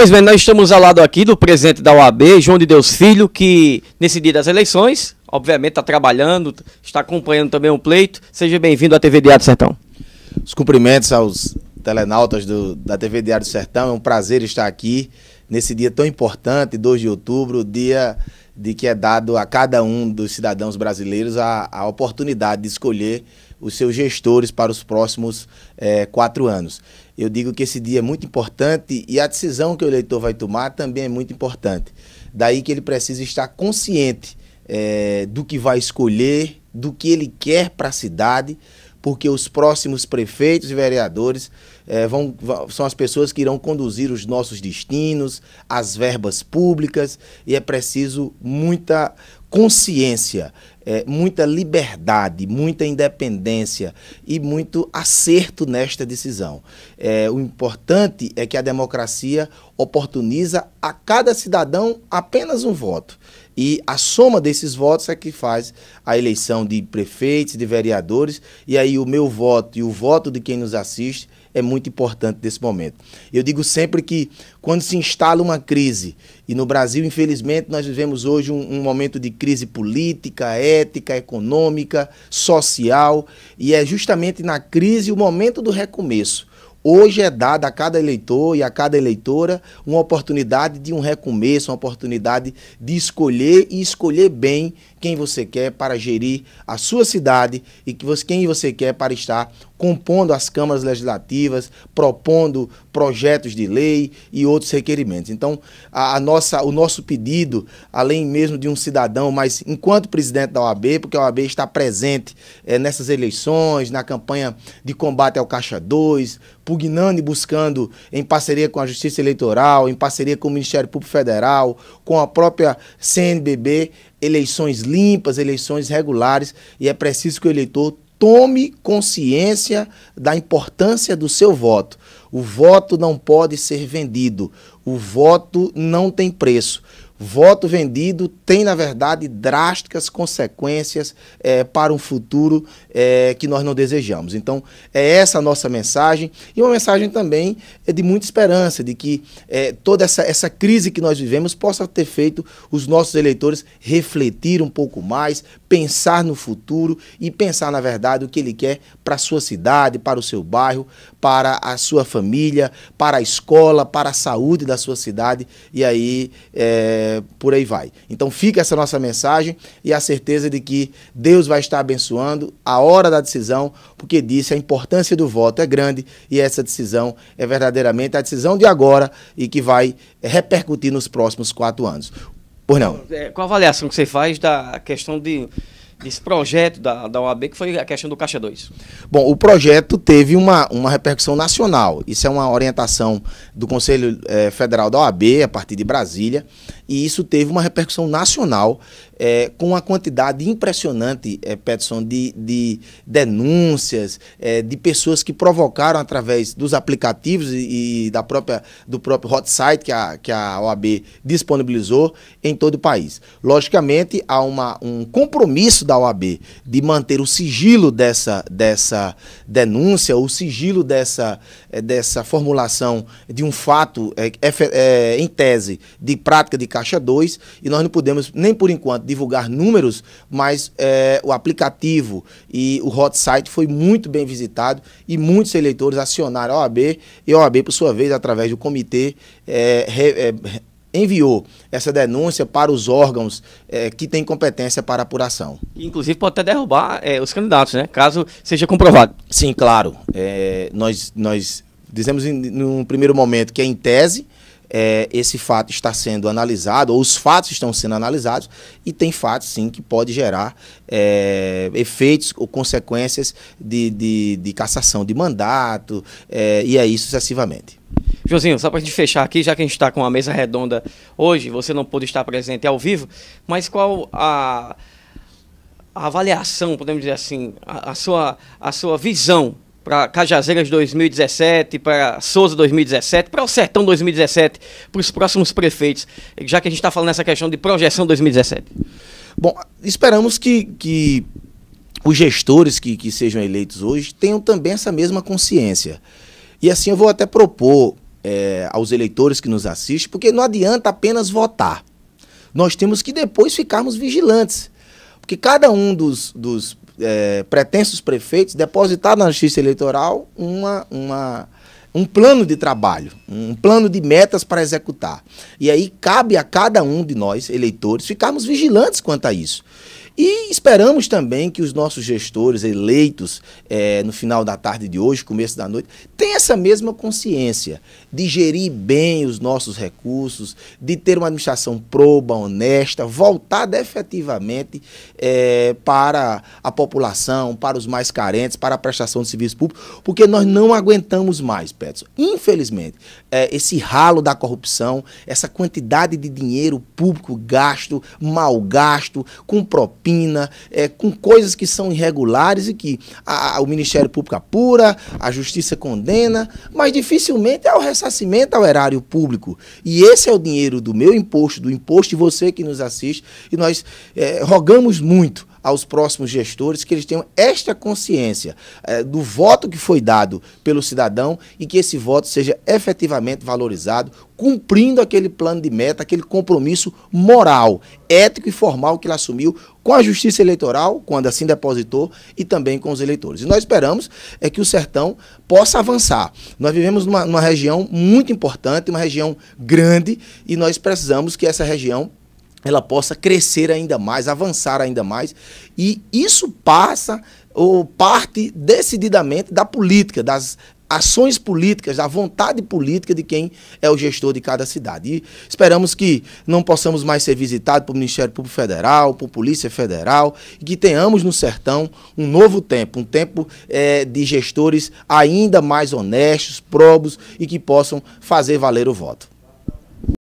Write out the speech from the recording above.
Pois bem, nós estamos ao lado aqui do presidente da UAB, João de Deus Filho, que nesse dia das eleições, obviamente, está trabalhando, está acompanhando também o pleito. Seja bem-vindo à TV Diário do Sertão. Os cumprimentos aos telenautas do, da TV Diário do Sertão. É um prazer estar aqui nesse dia tão importante, 2 de outubro, dia de que é dado a cada um dos cidadãos brasileiros a, a oportunidade de escolher os seus gestores para os próximos é, quatro anos. Eu digo que esse dia é muito importante e a decisão que o eleitor vai tomar também é muito importante. Daí que ele precisa estar consciente é, do que vai escolher, do que ele quer para a cidade porque os próximos prefeitos e vereadores eh, vão, vão, são as pessoas que irão conduzir os nossos destinos, as verbas públicas, e é preciso muita consciência, eh, muita liberdade, muita independência e muito acerto nesta decisão. Eh, o importante é que a democracia oportuniza a cada cidadão apenas um voto. E a soma desses votos é que faz a eleição de prefeitos, de vereadores. E aí o meu voto e o voto de quem nos assiste é muito importante nesse momento. Eu digo sempre que quando se instala uma crise, e no Brasil, infelizmente, nós vivemos hoje um, um, momento de crise política, ética, econômica, social, e é justamente na crise o momento do recomeço. Hoje é dada a cada eleitor e a cada eleitora uma oportunidade de um recomeço, uma oportunidade de escolher e escolher bem quem você quer para gerir a sua cidade e quem você quer para estar compondo as câmaras legislativas, propondo projetos de lei e outros requerimentos. Então, a, a, nossa, o nosso pedido, além mesmo de um cidadão, mas enquanto presidente da OAB, porque a OAB está presente é, nessas eleições, na campanha de combate ao Caixa 2, pugnando e buscando, em parceria com a Justiça Eleitoral, em parceria com o Ministério Público Federal, com a própria CNBB, eleições limpas, eleições regulares, e é preciso que o eleitor tome consciência da importância do seu voto. O voto não pode ser vendido, o voto não tem preço. Voto vendido tem, na verdade, drásticas consequências é, para um futuro é, que nós não desejamos. Então, é essa a nossa mensagem e uma mensagem também eh, de muita esperança, de que é, toda essa, essa crise que nós vivemos possa ter feito os nossos eleitores refletir um pouco mais, pensar no futuro e pensar, na verdade, o que ele quer para a sua cidade, para o seu bairro, para a sua família, para a escola, para a saúde da sua cidade. E aí. É, é, por aí vai. Então fica essa nossa mensagem e a certeza de que Deus vai estar abençoando a hora da decisão, porque disse a importância do voto é grande e essa decisão é verdadeiramente a decisão de agora e que vai repercutir nos próximos quatro anos. Por não? É, qual a avaliação que você faz da questão de desse projeto da, da OAB, que foi a questão do Caixa 2? Bom, o projeto teve uma, uma repercussão nacional. Isso é uma orientação do Conselho é, Federal da OAB, a partir de Brasília. E isso teve uma repercussão nacional, é, com uma quantidade impressionante, é, Petson, de, de denúncias, é, de pessoas que provocaram através dos aplicativos e, e, da própria, do próprio hot site que a, que a OAB disponibilizou em todo o país. Logicamente, há uma, um compromisso da OAB de manter o sigilo dessa, dessa denúncia, o sigilo dessa, é, dessa formulação de um fato, é, é, é em tese, de prática de Caixa 2 e nós não podemos, nem por enquanto, divulgar números, mas é, o aplicativo e o hot site foi muito bem visitado e muitos eleitores acionaram a OAB e a OAB, por sua vez, através do comitê, é, re, eh, enviou essa denúncia para os órgãos é, que têm competência para apuração. Inclusive pode até derrubar é, os candidatos, né? Caso seja comprovado. Sim, claro. É, nós, nós dizemos em, num primeiro momento que é em tese, é, esse fato está sendo analisado, ou os fatos estão sendo analisados, e tem fatos, sim, que pode gerar é, efeitos ou consequências de, de, de cassação de mandato, é, e aí sucessivamente. Josinho, só para a gente fechar aqui, já que a gente está com a mesa redonda hoje, você não pôde estar presente ao vivo, mas qual a, a avaliação, podemos dizer assim, a, a, sua, a sua visão para Cajazeiras 2017, para Souza 2017, para o Sertão 2017, para os próximos prefeitos, já que a gente está falando nessa questão de projeção 2017? Bom, esperamos que, que os gestores que, que sejam eleitos hoje tenham também essa mesma consciência. E assim eu vou até propor é, aos eleitores que nos assistem, porque não adianta apenas votar. Nós temos que depois ficarmos vigilantes. Porque cada um dos, dos é, pretensos prefeitos depositar na Justiça Eleitoral uma, uma, um plano de trabalho, um plano de metas para executar. E aí cabe a cada um de nós, eleitores, ficarmos vigilantes quanto a isso. E esperamos também que os nossos gestores eleitos é, no final da tarde de hoje, começo da noite, tenham essa mesma consciência de gerir bem os nossos recursos, de ter uma administração proba, honesta, voltada efetivamente é, para a população, para os mais carentes, para a prestação de serviço público, porque nós não aguentamos mais, Petson. Infelizmente, é, esse ralo da corrupção, essa quantidade de dinheiro público gasto, mal gasto, com propósito, propina, é, com coisas que são irregulares e que a, a, o Ministério Público apura, a Justiça condena, mas dificilmente é o ressarcimento ao erário público. E esse é o dinheiro do meu imposto, do imposto de você que nos assiste, e nós é, rogamos muito aos próximos gestores que eles tenham esta consciência é, do voto que foi dado pelo cidadão e que esse voto seja efetivamente valorizado, cumprindo aquele plano de meta, aquele compromisso moral, ético e formal que ele assumiu com a justiça eleitoral, quando assim depositou, e também com os eleitores. E nós esperamos é que o sertão possa avançar. Nós vivemos numa, numa região muito importante, uma região grande, e nós precisamos que essa região ela possa crescer ainda mais, avançar ainda mais. E isso passa ou parte decididamente da política, das ações políticas, a vontade política de quem é o gestor de cada cidade. E esperamos que não possamos mais ser visitados pelo Ministério Público Federal, por Polícia Federal, e que tenhamos no sertão um novo tempo, um tempo é, de gestores ainda mais honestos, probos e que possam fazer valer o voto.